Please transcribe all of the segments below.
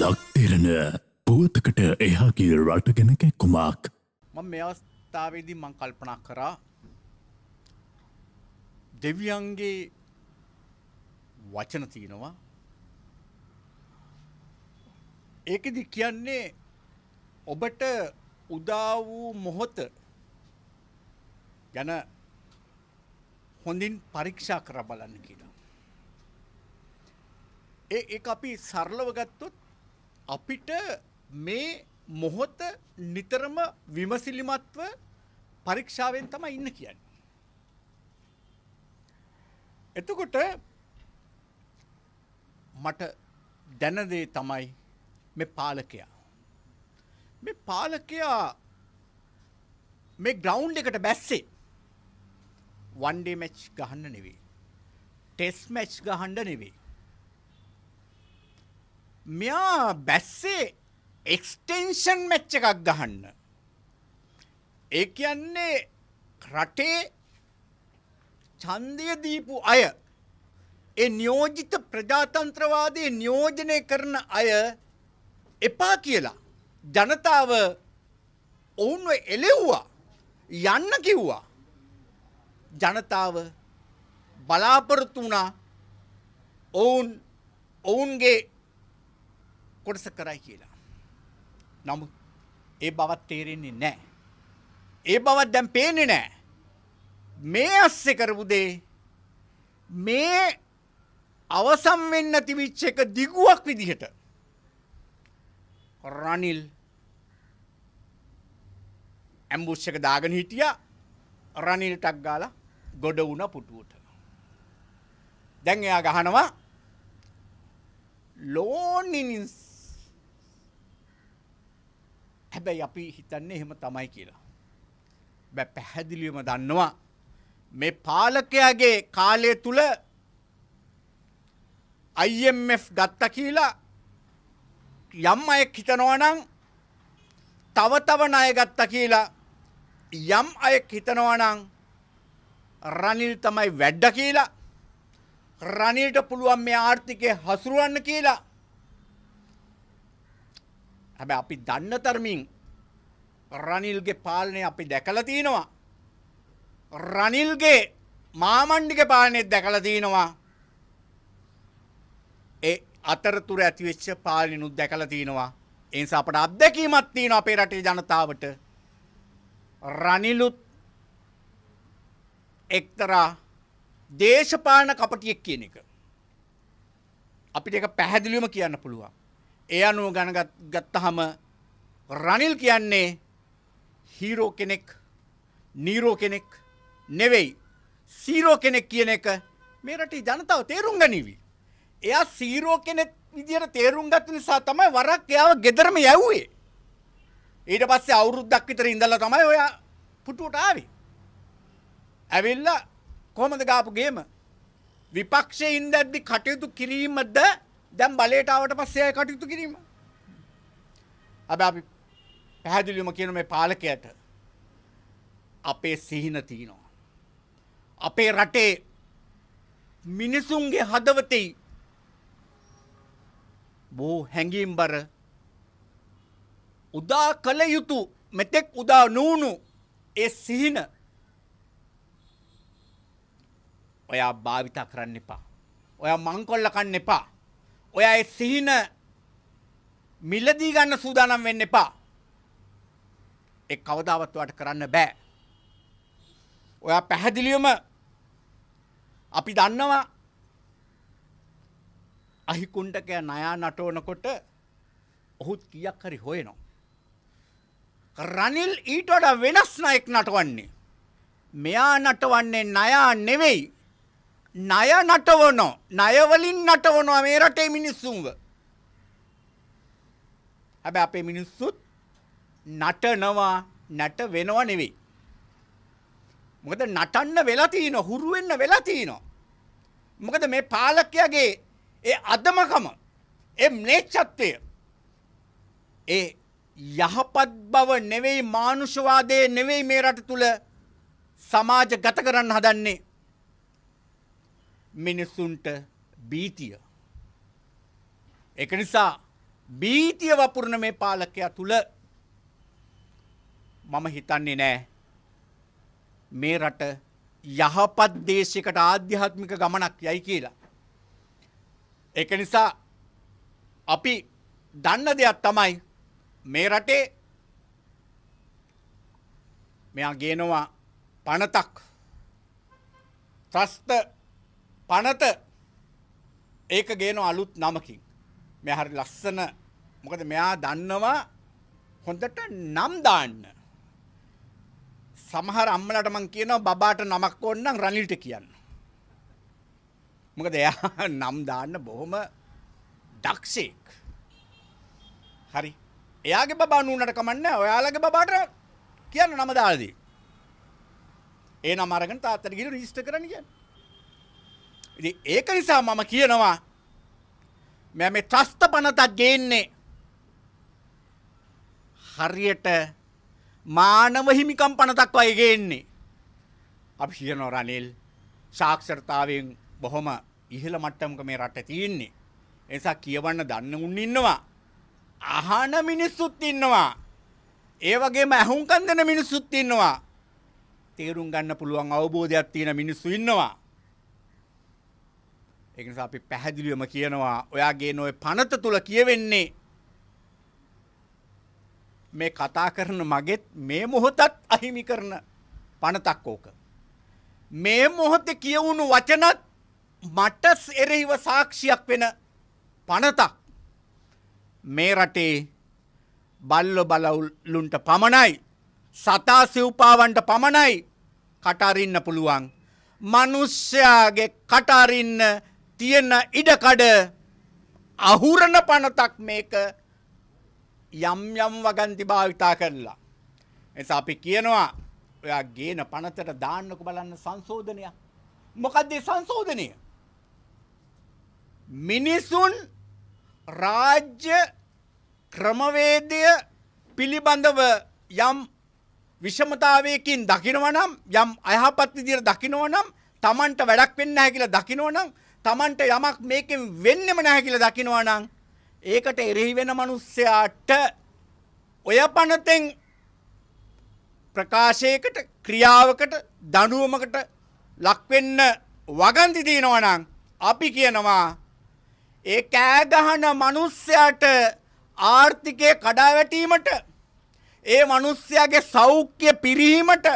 ලක්තිරණ පුවතකට එහාගේ රටගෙනක කුමක් මං මේ අවස්ථාවේදී මං කල්පනා කරා දෙවියන්ගේ වචන තියෙනවා ඒකෙදි කියන්නේ ඔබට උදා වූ මොහොත යන හොඳින් පරීක්ෂා කර බලන්න කියලා. ඒ ඒක අපි සරලව ගත්තොත් අපිට මේ මොහොත නිතරම විමසිලිමත්ව පරීක්ෂාවෙන් තමයි ඉන්න කියන්නේ. එතකොට මට දැන දේ තමයි මේ පාලකයා. මේ පාලකයා මේ ග්‍රවුන්් එකට බැස්සේ වන්ඩේ මැච් ගහන්න නෙවේ. ටෙස් මැච් ගහන්ඩ නෙවේ. මෙයා බැස්සේ එක්ස්ටෙන්ෂන් මැච්ච එකක් ගහන්න ඒ කියන්නේ රටේ චන්දය දීපු අය ඒ නියෝජිත ප්‍රජාතන්ත්‍රවාදය නියෝජනය කරන අය එපා කියලා ජනතාව ඔවුන්ව එලෙව්වා යන්න කිව්වා ජනතාව බලාපොරොත්තු වුණා ඔවුන් ඔවුන්ගේ කොටස කරයි කියලා. නමු ඒ බවත් තේරෙන්නේ නෑ. ඒ බවත් දැම් පේනෙ නෑ. මේ අස්සෙ කරපුදේ මේ අවසම් වෙන්න තිවිච්ච එක දිගුවක් විදිහට රනිල් ඇම්බුස් එක දාගෙන හිටිය රනිල් ටක් ගාලා ගොඩ වුණ පුටුවට දැන් එයා ගහනවා ලෝනිනිස් හැබැයි අපි හිතන්නේ එහෙම තමයි කියලා. බෑ පැහැදිලිවම දන්නවා මේ පාලකයාගේ කාලය තුල IMF ගත්ත කියලා යම් අයෙක් හිතනවා නම් තව තව ණය ගත්ත කියලා යම් අයෙක් හිතනවා නම් රනිල් තමයි වැඩ කියලා රනිල්ට පුළුවන් මේ ආර්ථිකය හසුරුවන්න කියලා හැබැයි අපි දන්න තරමින් රනිල්ගේ පාලනය අපි දැකලා තිනවා. රනිල්ගේ මාමණ්ඩිගේ පාලනයත් දැකලා තිනවා. ඒ අතරතුර ඇතිවෙච්ච පාලනනුත් දැකලා තිනවා. ඒ නිසා අපට අත්දැකීමක් තියෙනවා අපේ රටේ ජනතාවට. රනිලුත් එක්තරා දේශපාලන කපටියෙක් කියන එක. අපිට ඒක පැහැදිලිවම කියන්න පුළුවන්. ඒ අනුව ගණගත් ගත්තහම රනිල් කියන්නේ හීරෝ කෙනෙක් නීරෝ කෙනෙක් නෙවෙයි සීරෝ කෙනෙක් කියන එක මේ රටේ ජනතාව තේරුම් ගනිවි. එයා සීරෝ කෙනෙක් විදියට තේරුම් ගත්ත නිසා තමයි වරක් එයාව ගෙදරම යැව්වේ. ඊට පස්සේ අවුරුද්දක් විතර ඉඳලා තමයි ඔයා පුටුවට ආවේ. ඇවිල්ලා කොහමද ගාපු ගේම? විපක්ෂයේ ඉඳද්දි කටයුතු කිරීමද දැන් බලයට ආවට පස්සේ ආය කටයුතු කිරීම. අපි අපි පැහැදිලිවම කියන මේ පාලකයට අපේ සිහින තියෙනවා. අපේ රටේ මිනිසුන්ගේ හදවතේ බෝ හැඟීම් බර උදා කළ යුතු මෙතෙක් උදා නූුණු ඒ සිහින ඔයා භාවිතා කරන්න එපා. ඔයා මංකොල්ල කන්න එපා. ඔයා ඒ සිහින මිලදී ගන්න සූදානම් වෙන්න එපා. ඒ කවදාවත් ඔයාට කරන්න බෑ. ඔයා පැහැදිලිවම අපි දන්නවා අහිකුණ්ඩකයා නයා නටවනකොට ඔහුත් කියක් හරි හොයනවා. රනිල් ඊට වඩා වෙනස් නයෙක් නටවන්නේ. මෙයා නටවන්නේ නයා නෙවෙයි. ණය නටවනෝ ණයවලින් නටවනවා මේ රටේ මිනිස්සුන්ව. හැබැයි අපේ මිනිස්සුත් නටනවා නැට වෙනවා නෙවෙයි. මොකද නටන්න වෙලා තියෙනවා හුරු වෙන්න වෙලා තියෙනවා. මොකද මේ පාලකයාගේ ඒ අදමකම ඒ ම්ලේච්ඡත්වය ඒ යහපත් බව නෙවෙයි මානුෂවාදයේ නෙවෙයි මේ රට තුල සමාජගත කරන්න හදන්නේ මිනිසුන්ට බීතිය. ඒක නිසා බීතිය වපුරන මේ පාලකයා තුල මම හිතන්නේ නෑ මේ රට යහපත් දේශයකට ආධ්‍යාත්මික ගමනක් යයි කියලා. ඒක නිසා අපි දන්න දෙයක් තමයි මේ රටේ මෙයා ගේනවා පනතක් ත්‍රස්ත පනත ඒක ගේන අලුත් නමකින් මෙයා හරි ලස්සන මොකද මෙයා දන්නවා හොඳට නම් දාන්න සමහර අම්මලට මං කියනවා බබාට නමක් ඕනනම් රනිල්ට කියන්න. මොකද එයා නම් දාන්න බොහොම දක්ෂෙක්. හරි. එයාගේ බබා නුනට කමන්නේ ඔයාලගේ බබාට කියන්න නම දාලා දෙන්න. ඒ නම අරගෙන තාත්තට ගිහින් රෙජිස්ටර් කරන්න කියන්නේ. ඉතින් ඒක නිසා මම කියනවා මම මේ ත්‍රස්ත පනතක් ගේන්නේ හරියට මානව හිමිකම් පනතක් වයගේ එන්නේ. අපි කියනෝ රනිල් ශාක්ෂරතාවෙන් බොහොම ඉහළ මට්ටමක මේ රට තියෙන්නේ. එනිසා කියවන්න දන්න උන් ඉන්නවා. අහන මිනිස්සුත් ඉන්නවා. ඒ වගේම ඇහුම්කන් දෙන මිනිස්සුත් ඉන්නවා. තේරුම් ගන්න පුළුවන් අවබෝධයක් තියෙන මිනිස්සු ඉන්නවා. ඒ නිසා අපි පැහැදිලිවම කියනවා ඔයාගේ නොය පනත තුල කියවෙන්නේ මේ කතා කරන මගෙත් මේ මොහොතත් අහිමි කරන පනතක් ඕක. මේ මොහොත කියවුණු වචනත් මට එරෙහිව සාක්ෂියක් වෙන පනතක් මේ රටේ බල්ල බලවුලුන්ට පමණයි සතා සිව්පාවන්ට පමණයි කටාරින්න පුළුවන් මනුස්්‍යයාගේ කටාරින්න තියෙන ඉඩකඩ අහුරණ පනතක් මේක යම් යම් වගන්ති භාවිතා කරලා. එනිසා අපි කියනවා ඔයා ගේන පනතට දාන්නක බලන්න සංශෝධනයක්. මොකක්ද සංශෝධනය? මිනිසුන් රාජ්‍ය ක්‍රමවේදය පිළිබඳව යම් විෂමතාවයකින් දකිනවනම් යම් අයහපත් විදිහට දකිනවනම් Tamanට වැඩක් වෙන්නේ නැහැ කියලා දකිනවනම් Tamanට යමක් මේකෙන් වෙන්නෙම නැහැ කියලා දකිනවනම් ඒකට එරෙහි වෙන මිනිස්සයාට ඔය පනතෙන් ප්‍රකාශයකට ක්‍රියාවකට දඬුවමකට ලක්වෙන්න වගන්ති දිනනවා නම් අපි කියනවා ඒ කෑ ගහන මිනිස්සයාට ආර්ථිකය කඩාවැටීමට ඒ මිනිස්සයාගේ සෞඛ්‍ය පිරීමට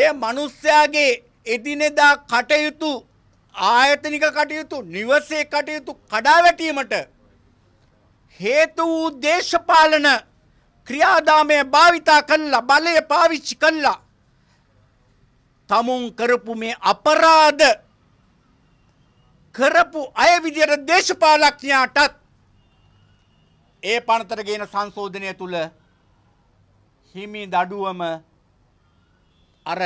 ඒ මිනිස්සයාගේ එදිනෙදා කටයුතු ආයතනික කටයුතු නිවසේ කටයුතු කඩාවැටීමට හේතු වූ දේශපාලන ක්‍රියාදාමය භාවිතා කල්ලා බලය පාවිච්චි කල්ලා තමුන් කරපු මේ අපරාධ කරපු අය විදියට දේශපාලඥයාටත් ඒ පනතර ගේන සංශෝධනය තුළ හිමි දඩුවම අර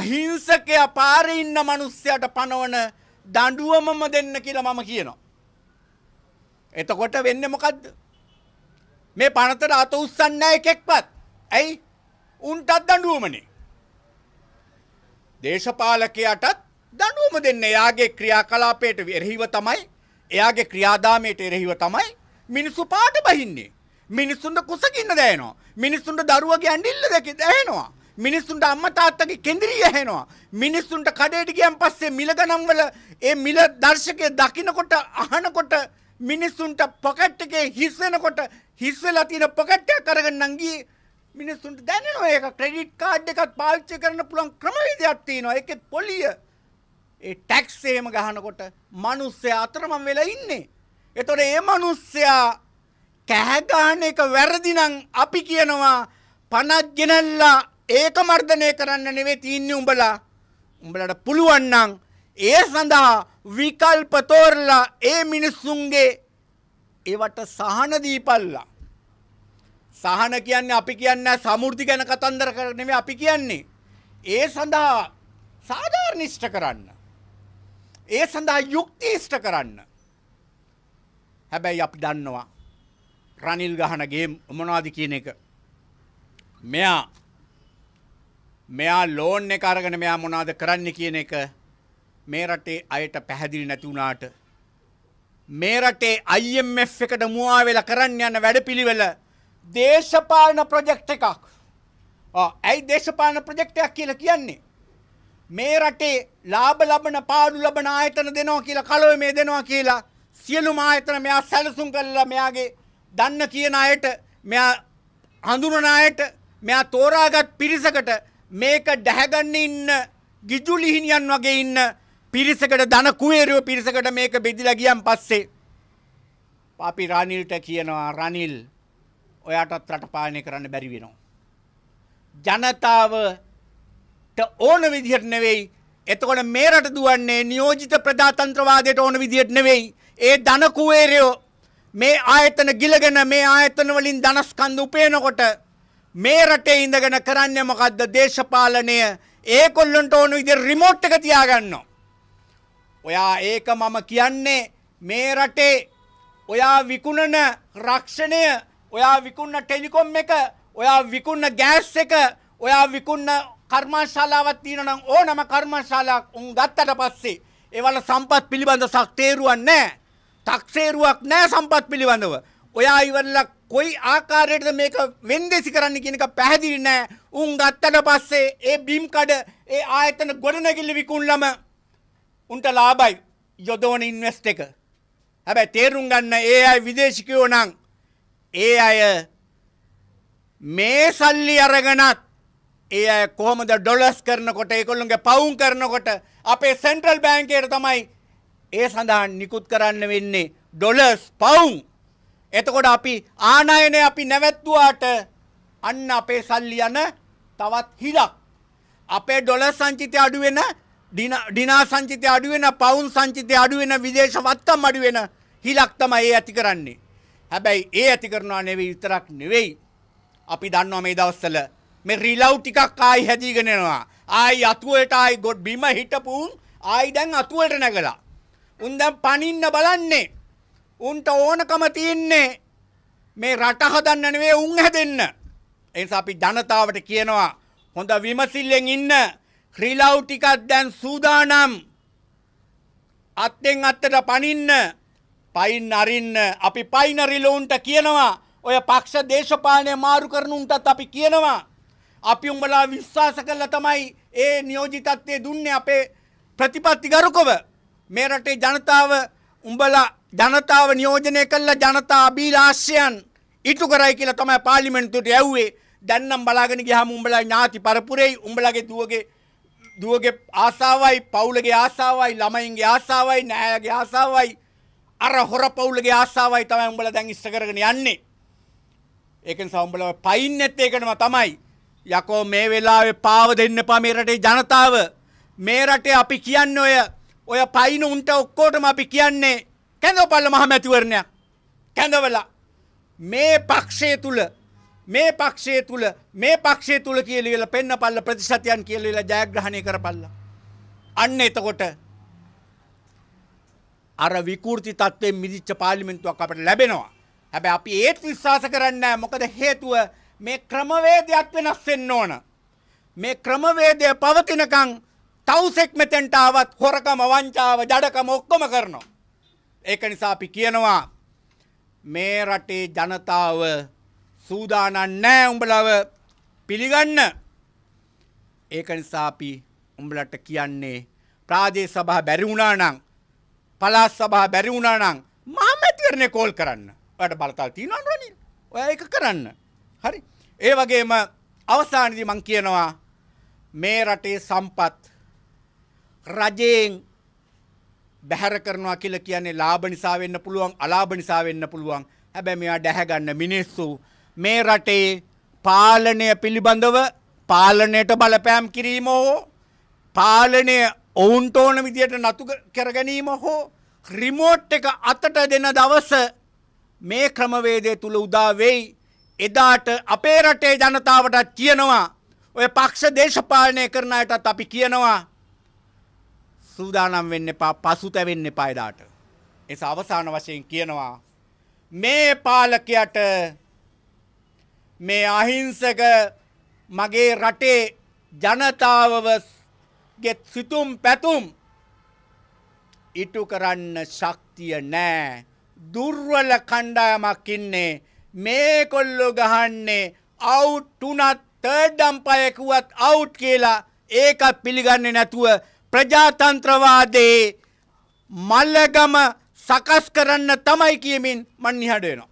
අහිංසකයා පාරේ ඉන්න මිනිස්සයාට පනවන දඬුවමම දෙන්න කියලා මම කියනවා. එතකොට වෙන්නේ මොකද්ද? මේ පනතට අත උස්සන්නේ නැහැ එකෙක්වත්. ඇයි? උන්ටත් දඬුවමනේ. දේශපාලකයාටත් දඬුවම දෙන්න එයාගේ ක්‍රියාකලාපයට එරෙහිව තමයි එයාගේ ක්‍රියාදාමයට එරෙහිව තමයි මිනිස්සු පාට බහින්නේ. මිනිස්සුන්ට කුසගින්න දැනෙනවා. මිනිස්සුන්ට දරුවගේ ඇඬිල්ල දෙකේ දැනෙනවා. මිනිස්සුන්ට අම්මා තාත්තගේ කෙඳිරිය ඇහෙනවා. මිනිස්සුන්ට කඩේට ගියන් පස්සේ මිල ගණන්වල ඒ මිල දර්ශකයේ දකින්නකොට අහනකොට මිනිස්සුන්ට පොකට් එකේ හිස් වෙනකොට හිස් වෙලා තියෙන පොකට් එක අරගෙන නම් ගියේ මිනිස්සුන්ට දැනෙනවා ඒක ක්‍රෙඩිට් කාඩ් එකක් පාවිච්චි කරන්න පුළුවන් ක්‍රමවේදයක් තියෙනවා ඒකේ පොලිය ඒ ටැක්ස් එහෙම ගහනකොට මිනිස්සයා අතරමං වෙලා ඉන්නේ එතකොට ඒ මිනිස්සයා කෑ ගන්න එක වැරදි නම් අපි කියනවා පණක් ගෙනල්ලා ඒක මර්ධනය කරන්න නෙවෙයි තින්නේ උඹලා උඹලට පුළුවන් නම් ඒ සඳහා විකල්ප තෝරලා ඒ මිනිස්සුන්ගේ ඒවට සහන දීපල්ලා. සහන කියන්නේ අපි කියන්නේ සමෘද්ධි ගැන කතන්දර කර නෙමෙයි අපි කියන්නේ. ඒ සඳහා සාධාරණිෂ්ඨ කරන්න. ඒ සඳහා යුක්තිෂ්ඨ කරන්න. හැබැයි අපි දන්නවා රනිල් ගහන ගේම් මොනවද කියන එක. මෙයා මෙයා ලෝන් එක අරගෙන මෙයා මොනවද කරන්න කියන එක මේ රටේ අයට පැහැදිලි නැති වුණාට මේ රටේ IMF එකට මුවා වෙලා කරන්න යන වැඩපිළිවෙල දේශපාලන ප්‍රොජෙක්ට් එකක්. ඇයි දේශපාලන ප්‍රොජෙක්ට් එකක් කියලා කියන්නේ? මේ රටේ ලාභ ලබන පාඩු ලබන ආයතන දෙනවා කියලා කලොවේ මේ දෙනවා කියලා සියලුම ආයතන මෙයා සැලසුම් කරලා මෙයාගේ දන්න කියන අයට මෙයා හඳුනන අයට මෙයා තෝරාගත් පිරිසකට මේක දැහැගන්න ඉන්න ගිජුලිහිනියන් වගේ ඉන්න පිරිසකට ධන කුවේරයෝ පිරිසකට මේක බෙදිලා ගියන් පස්සේ අපි රනිල්ට කියනවා රනිල් ඔයාටත් රට පාලනය කරන්න බැරි වෙනවා. ජනතාවට ඕන විදිහට නෙවෙයි. එතකොට මේ රට දුවන්නේ නියෝජිත ප්‍රජාතන්ත්‍රවාදයට ඕන විදිහට නෙවෙයි. ඒ ධන කුවේරයෝ මේ ආයතන ගිලගෙන මේ ආයතන වලින් ධනස්කන්ධ උපයනකොට මේ රටේ ඉඳගෙන කරන්නේ මොකද්ද දේශපාලනය ඒකොල්ලන්ට ඕන විදිහට රිමෝට් එක තියාගන්නවා. ඔයා ඒක මම කියන්නේ මේ රටේ ඔයා විකුණන රක්ෂණය ඔයා විකුණන ටෙලිකොම් එක ඔයා විකුණන ගෑස් එක ඔයා විකුණන කර්මාශාලාවක් තියෙනවා නම් ඕනම කර්මාශාලාවක් උන් ගත්තට පස්සේ ඒවල සම්පත් පිළිබඳ සක්තේරුවක් නැහැ. තක්සේරුවක් නැහැ සම්පත් පිළිබඳව. ඔයා ඉවරලා කොයි ආකාරයටද මේක වෙන්දේසි කරන්න කියන එක පැහැදිලි නැහැ. උන් ගත්තට පස්සේ ඒ බිම් කඩ ඒ ආයතන ගොඩනැගිලි විකුණලම උන්ට ලාබයි යොදෝන ඉන්වස්ට එක. හැබැ තේරුම් ගන්න ඒ අයි විදේශිකයෝ නං ඒ අය මේ සල්ලි අරගනත් ඒ අය කොහොමද ඩොලස් කරනකොට එකොල්ලුන්ගේ පවුන් කරනකොට අපේ සෙන්ට්‍රල් බෑන්කයට තමයි ඒ සඳහා නිකුත් කරන්න වෙන්නේ ඩොලස් පවුන් එතකොට අපි ආනයන අපි නැවැත්තුවාට අන්න අපේ සල්ලි යන තවත් හිලක් අපේ ඩොලස් සංචිතය අඩුවෙන දිනා සංචිතය අඩුවෙන පවුන් සංචිතය අඩුවෙන විදේශ වත්තම් අඩුවෙන හිලක් තමයි ඒ ඇති කරන්නේ. හැබැයි ඒ ඇති කරනවා නෙවෙයි විතරක් නෙවෙයි. අපි දන්නවා මේ දවස්වල මේ රිලව් ටිකක් ආයි හැදීගෙන යනවා. ආයි අතුවලට ආයි ගොඩ බිම හිටපුන් ආයි දැන් අතුවලට නැගලා. උන් දැන් පනින්න බලන්නේ. උන්ට ඕනකම තියෙන්නේ මේ රට හදන්න නෙවෙයි උන් හැදෙන්න. ඒ නිසා අපි ජනතාවට කියනවා හොඳ විමසිල්ලෙන් ඉන්න රිලව් ටිකක් දැන් සූදානම් අත්තෙන් අත්තට පනින්න පයින් අරින්න අපි පයින රිලවුන්ට කියනවා ඔය පක්ෂ දේශපාලනය මාරු කරනුන්ටත් අපි කියනවා අපි උඹලා විශ්වාස කරලා තමයි ඒ නියෝජිතත්වයේ දුන්නේ අපේ ප්‍රතිපත්ති ගරුකව මේ රටේ ජනතාව උඹලා ජනතාව නියෝජනය කළා ජනතා අභිලාෂයන් ඉටු කරයි කියලා තමයි පාර්ලිමේන්තුවට යව්වේ දැන් නම් බලාගෙන ගියාම උඹලා ඥාති පරපුරේ උඹලාගේ දුවගේ දුවගේ ආසාවයි පවුලගේ ආසාවයි ළමයින්ගේ ආසාවයි නෑගේ ආසාවයි අර හොර පවුලගේ ආසාවයි තමයි උඹලා දැන් ඉස්ස කරගෙන යන්නේ. ඒක නිසා උඹලා පයින්නෙත් ඒකටම තමයි. යකෝ මේ වෙලාවේ පාව දෙන්න එපා මේ රටේ ජනතාව. මේ රටේ අපි කියන්නේ ඔය ඔය පයින් උන්ට ඔක්කොටම අපි කියන්නේ කැඳවපල්ල මහමැතිවරණයක්. කැඳවලා මේ පක්ෂය තුල මේ පක්ෂය තුල මේ පක්ෂය තුල කියලා පෙන්නපල්ල ප්‍රතිශතයන් කියලා ජයග්‍රහණය කරපල්ලා. අන්න එතකොට අර විකෘති තත්ත්වයෙන් මිදිච්ච පාර්ලිමේන්තුවක් අපට ලැබෙනවා. හැබැයි අපි ඒත් විශ්වාස කරන්නේ මොකද හේතුව මේ ක්‍රමවේදයක් වෙනස් වෙන්න ඕන. මේ ක්‍රමවේදය පවතිනකන් තවුසෙක් මෙතෙන්ට ආවත් හොරකම වංචාව ජඩකම ඔක්කොම කරනවා. ඒක නිසා අපි කියනවා මේ රටේ ජනතාව සූදානම් නෑ උඹලව පිළිගන්න. ඒක නිසා අපි උඹලට කියන්නේ ප්‍රාදේශ සභා බැරි වුණා නම් පළාත් සභා බැරි වුණා නම් මහමැතිවරණේ කෝල් කරන්න. ඔයාට බලතල් තියෙනවා නේද? ඔයා ඒක කරන්න. හරි. ඒ වගේම අවසානයේදී මම කියනවා මේ රටේ සම්පත් රජයෙන් බැහැර කරනවා කියලා කියන්නේ ලාභ නිසා වෙන්න පුළුවන් අලාභ නිසා වෙන්න පුළුවන්. හැබැයි මෙයා දැහැ ගන්න මිනිස්සු මේ රටේ පාලනය පිළිබඳව පාලනයට බලපෑම් කිරීම හෝ පාලනය ඔවුන්ට ඕන විදියට නතු කරගැනීම හෝ රිමෝට් එක අතට දෙන දවස මේ ක්‍රමවේදය තුළ උදාවෙයි එදාට අපේ රටේ ජනතාවටත් කියනවා ඔය පක්ෂ දේශපාලනය කරන අයටත් අපි කියනවා සූදානම් වෙන්න එපා පසුතැවෙන්න එපා එදාට. ඒස අවසාන වශයෙන් කියනවා මේ පාලකයට මේ අහිංසක මගේ රටේ ජනතාවගේ සිතුම් පැතුම් ඉටු කරන්න ශක්තිය නෑ දුර්වල කණ්ඩායමක් ඉන්නේ මේ කොල්ලෝ ගහන්නේ අවුට් උනත් තර්ඩ් අම්පයකුවත් අවුට් කියලා ඒක පිළිගන්නේ නැතුව ප්‍රජාතන්ත්‍රවාදයේ මල්ලගම සකස් කරන්න තමයි කියමින් මන් නිහඬ වෙනවා